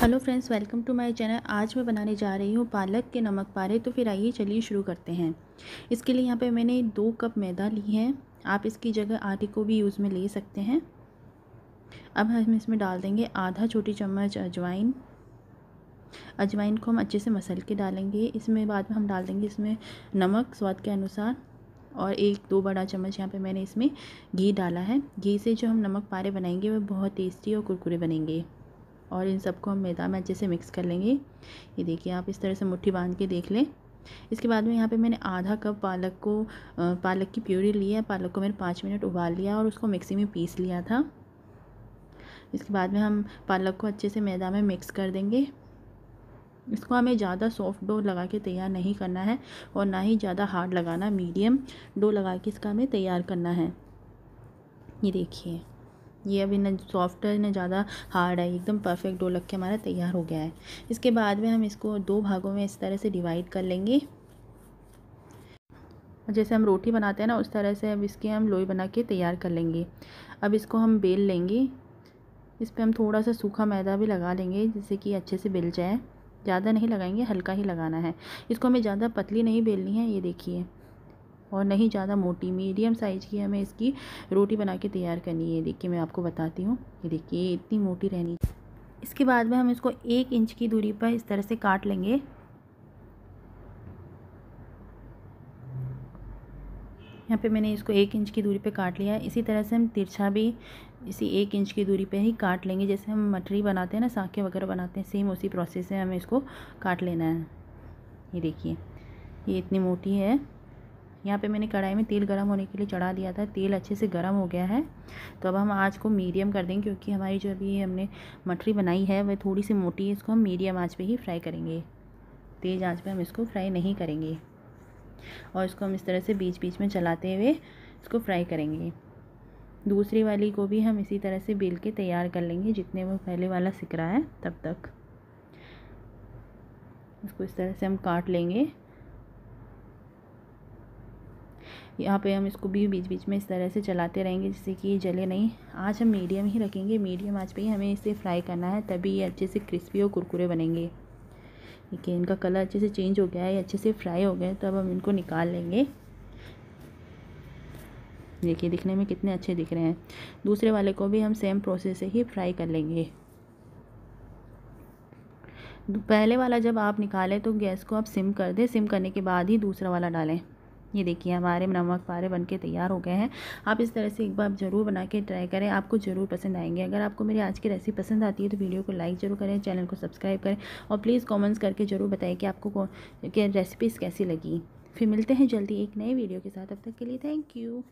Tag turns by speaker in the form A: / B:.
A: hello friends welcome to my channel आज मैं बनाने जा रही हूँ पालक के नमक पारे तो फिर आइए चलिए शुरू करते हैं इसके लिए यहाँ पे मैंने दो कप मैदा ली है आप इसकी जगह आटे को भी यूज़ में ले सकते हैं अब हम इसमें डाल देंगे आधा छोटी चम्मच अजवाइन अजवाइन को हम अच्छे से मसल के डालेंगे इसमें बाद में हम डाल देंगे इसमें नमक स्वाद के अनुसार और एक दो बड़ा चम्मच यहाँ पे मैंने इसमें घी डाला है घी से जो हम नमक पारे बनाएंगे वह बहुत टेस्टी और कुरकुरे बनेंगे और इन सबको हम मैदा में अच्छे से मिक्स कर लेंगे ये देखिए आप इस तरह से मुट्ठी बांध के देख लें इसके बाद में यहाँ पे मैंने आधा कप पालक को पालक की प्यूरी ली है पालक को मैंने पाँच मिनट उबाल लिया और उसको मिक्सी में पीस लिया था इसके बाद में हम पालक को अच्छे से मैदा में मिक्स कर देंगे इसको हमें ज़्यादा सॉफ्ट डो लगा के तैयार नहीं करना है और ना ही ज़्यादा हार्ड लगाना मीडियम डो लगा के इसका हमें तैयार करना है ये देखिए ये अभी ना सॉफ्ट है ना ज़्यादा हार्ड है एकदम परफेक्ट लग के हमारा तैयार हो गया है इसके बाद में हम इसको दो भागों में इस तरह से डिवाइड कर लेंगे जैसे हम रोटी बनाते हैं ना उस तरह से अब इसके हम लोई बना के तैयार कर लेंगे अब इसको हम बेल लेंगे इस पर हम थोड़ा सा सूखा मैदा भी लगा लेंगे जिससे कि अच्छे से बेल जाए ज़्यादा नहीं लगाएंगे हल्का ही लगाना है इसको हमें ज़्यादा पतली नहीं बेलनी है ये देखिए और नहीं ज़्यादा मोटी मीडियम साइज़ की हमें इसकी रोटी बना के तैयार करनी है देखिए मैं आपको बताती हूँ ये देखिए इतनी मोटी रहनी इसके बाद में हम इसको एक इंच की दूरी पर इस तरह से काट लेंगे यहाँ पे मैंने इसको एक इंच की दूरी पे काट लिया है इसी तरह से हम तिरछा भी इसी एक इंच की दूरी पे ही काट लेंगे जैसे हम मटरी बनाते हैं ना साखे वगैरह बनाते हैं सेम उसी प्रोसेस से हमें इसको काट लेना है ये देखिए ये इतनी मोटी है यहाँ पे मैंने कढ़ाई में तेल गरम होने के लिए चढ़ा दिया था तेल अच्छे से गरम हो गया है तो अब हम आँच को मीडियम कर देंगे क्योंकि हमारी जो अभी हमने मठरी बनाई है वह थोड़ी सी मोटी है इसको हम मीडियम आँच पर ही फ्राई करेंगे तेज़ आँच पर हम इसको फ्राई नहीं करेंगे और इसको हम इस तरह से बीच बीच में चलाते हुए इसको फ्राई करेंगे दूसरी वाली को भी हम इसी तरह से बेल के तैयार कर लेंगे जितने वो पहले वाला सिक रहा है तब तक इसको इस तरह से हम काट लेंगे यहाँ पे हम इसको भी बीच बीच में इस तरह से चलाते रहेंगे जिससे कि ये जले नहीं आज हम मीडियम ही रखेंगे मीडियम आँच पे ही हमें इसे फ्राई करना है तभी ये अच्छे से क्रिस्पी और कुरकुरे बनेंगे ठीक है इनका कलर अच्छे से चेंज हो गया है अच्छे से फ्राई हो गए तो अब हम इनको निकाल लेंगे देखिए दिखने में कितने अच्छे दिख रहे हैं दूसरे वाले को भी हम सेम प्रोसेस से ही फ्राई कर लेंगे पहले वाला जब आप निकालें तो गैस को आप सिम कर दें सिम करने के बाद ही दूसरा वाला डालें ये देखिए हमारे नमक पारे बन के तैयार हो गए हैं आप इस तरह से एक बार ज़रूर बना के ट्राई करें आपको ज़रूर पसंद आएंगे अगर आपको मेरी आज की रेसिपी पसंद आती है तो वीडियो को लाइक ज़रूर करें चैनल को सब्सक्राइब करें और प्लीज़ कॉमेंट्स करके ज़रूर बताएं कि आपको कि रेसिपीज़ कैसी लगी फिर मिलते हैं जल्दी एक नए वीडियो के साथ अब तक के लिए थैंक यू